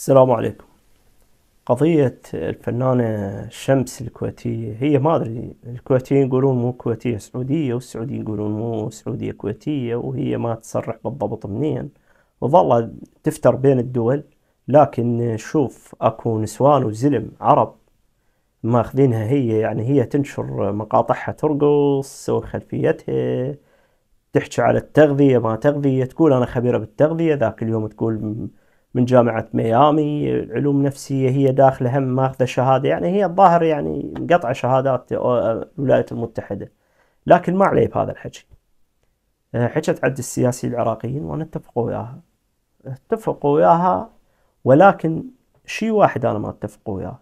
السلام عليكم قضية الفنانة شمس الكويتية هي ما أدري الكويتيين يقولون مو كويتية سعودية والسعوديين يقولون مو سعودية كويتية وهي ما تصرح بالضبط منين وظل تفتر بين الدول لكن شوف أكو نسوان وزلم عرب ماخذينها هي يعني هي تنشر مقاطعها ترقص تسوي خلفيتها تحكي على التغذية ما تغذية تقول أنا خبيرة بالتغذية ذاك اليوم تقول من جامعة ميامي العلوم النفسية هي داخلة هم ماخذة شهادة يعني هي الظاهر يعني مقطعة شهادات الولايات المتحدة لكن ما عليه بهذا الحكي آه، حكت عد السياسي العراقيين وانا اتفقوا وياها اتفقوا وياها ولكن شيء واحد انا ما اتفقوا وياه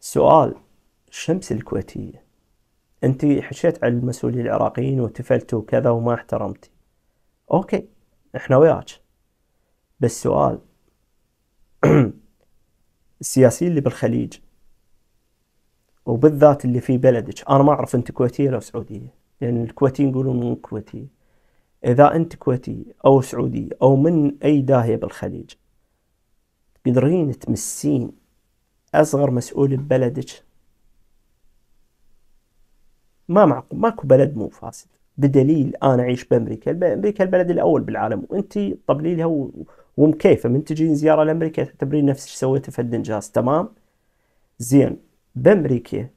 سؤال الشمس الكويتية انت حشيت على المسؤولين العراقيين وتفلتوا وكذا وما احترمتي اوكي احنا وياك بس سؤال السياسيين اللي بالخليج وبالذات اللي في بلدك انا ما اعرف انت كويتيه لو سعوديه لان يعني الكويتيين يقولون مو كويتي اذا انت كويتي او سعودي او من اي داهيه بالخليج تقدرين تمسين اصغر مسؤول ببلدك ما معقول ماكو بلد مو فاسد بدليل انا اعيش بامريكا امريكا البلد الاول بالعالم وانت طبلي لها ومكيفه من تجين زياره لامريكا تعتبرين نفسك سويت فد انجاز تمام زين بامريكا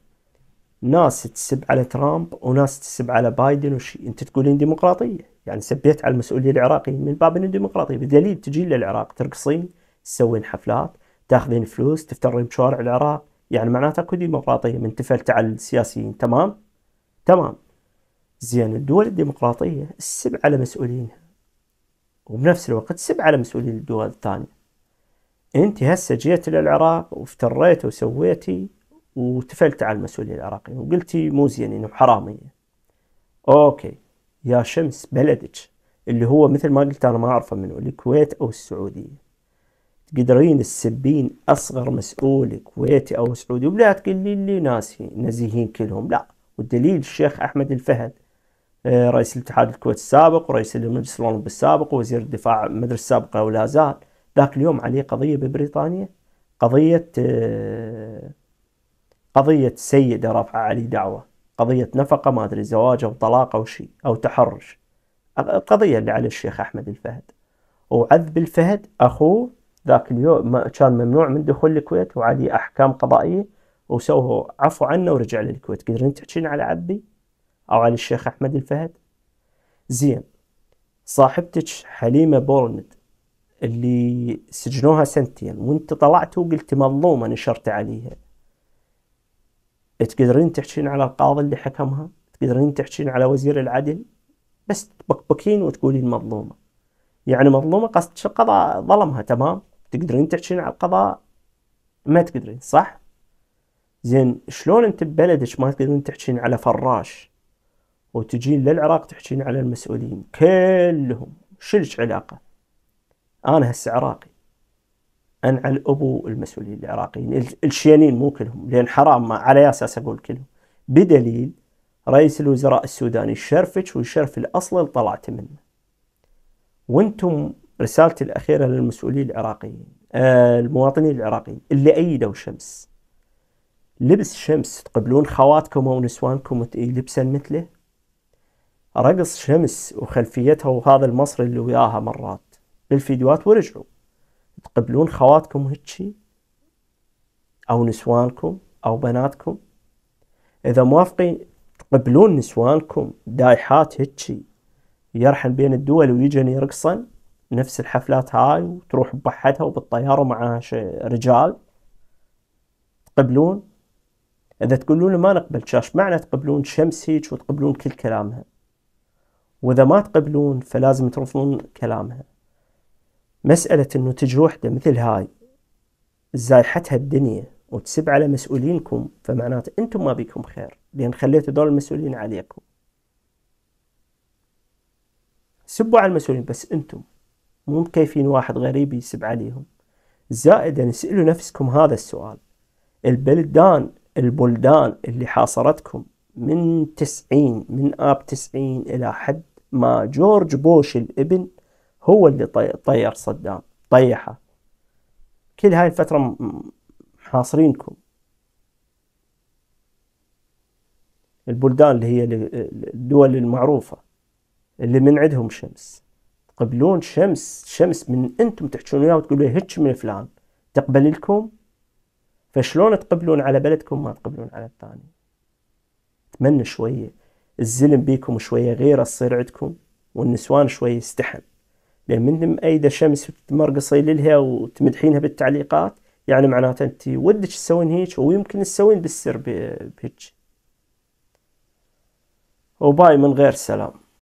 ناس تسب على ترامب وناس تسب على بايدن وش انت تقولين ديمقراطيه يعني سبيت على المسؤوليه العراقيه من باب انه ديمقراطيه بدليل تجين للعراق ترقصين تسوين حفلات تاخذين فلوس تفترين بشوارع العراق يعني معناته اكو ديمقراطيه من تفلت على السياسيين تمام تمام زين الدول الديمقراطيه السب على مسؤولينها وبنفس الوقت سب على مسؤولين الدول الثانية انت هسه جيت للعراق وافتريتي وسويتي وتفلت على المسؤولية العراقية وقلتي مو زينين وحرامية اوكي يا شمس بلدك اللي هو مثل ما قلت انا ما اعرفه منه الكويت او السعودية تقدرين تسبين اصغر مسؤول كويتي او سعودي ولا تقولي لي ناسي نزيهين كلهم لا والدليل الشيخ احمد الفهد آه، رئيس الاتحاد الكويت السابق ورئيس المجلس الاوروبي السابق ووزير الدفاع مدرسة السابقة ولا زال ذاك اليوم عليه قضية ببريطانيا قضية آه، قضية سيدة رافعة عليه دعوة قضية نفقة ما أدري زواج أو طلاق أو شيء أو تحرش القضية اللي على الشيخ أحمد الفهد وعذب الفهد أخوه ذاك اليوم كان ممنوع من دخول الكويت وعليه أحكام قضائية وسووا عفو عنه ورجع للكويت قدرين تحكين على عبي؟ أو على الشيخ أحمد الفهد زين صاحبتك حليمة بورند اللي سجنوها سنتين وانت طلعت وقلت مظلومة نشرت عليها تقدرين تحكين على القاضي اللي حكمها تقدرين تحكين على وزير العدل بس تبكبكين وتقولين مظلومة يعني مظلومة قصدك القضاء ظلمها تمام تقدرين تحكين على القضاء ما تقدرين صح زين شلون انت ببلدك ما تقدرين تحكين على فراش وتجين للعراق تحجين على المسؤولين كلهم شلش علاقة أنا هسه عراقي أنا على أبو المسؤولين العراقيين الشيانين مو كلهم لأن حرام ما على أساس أقول كلهم بدليل رئيس الوزراء السوداني شرفك وشرف الأصل اللي طلعت منه وانتم رسالتي الأخيرة للمسؤولين العراقيين آه، المواطنين العراقيين اللي أيدوا شمس لبس شمس تقبلون خواتكم أو نسوانكم لبسا مثله رقص شمس وخلفيتها وهذا المصري اللي وياها مرات بالفيديوهات ورجعوا تقبلون خواتكم هيجي أو نسوانكم أو بناتكم إذا موافقين تقبلون نسوانكم دايحات هيجي يرحل بين الدول ويجن يرقصن نفس الحفلات هاي وتروح بحدها وبالطيارة مع رجال تقبلون إذا تقولون ما نقبل شاش معنى تقبلون شمس هيج وتقبلون كل كلامها واذا ما تقبلون فلازم ترفضون كلامها مسألة انه تجروحده مثل هاي زايحتها الدنيا وتسب على مسؤولينكم فمعناته انتم ما بيكم خير لان خليتوا دول المسؤولين عليكم سبوا على المسؤولين بس انتم مو مكيفين واحد غريب يسب عليهم زائدا اسألوا نفسكم هذا السؤال البلدان البلدان اللي حاصرتكم من تسعين من آب تسعين إلى حد ما جورج بوش الابن هو اللي طير صدام طيحه كل هاي الفترة محاصرينكم البلدان اللي هي الدول المعروفة اللي من عندهم شمس تقبلون شمس شمس من انتم تحجون وياه وتقولوا هيك من فلان تقبل لكم فشلون تقبلون على بلدكم ما تقبلون على الثاني اتمنى شوية الزلم بيكم شوية غيرة تصير عندكم والنسوان شوية يستحن لأن من أيدة شمس وتمرقصي لها وتمدحينها بالتعليقات يعني معناته أنت ودك تسوين هيك ويمكن تسوين بالسر بهيك وباي من غير سلام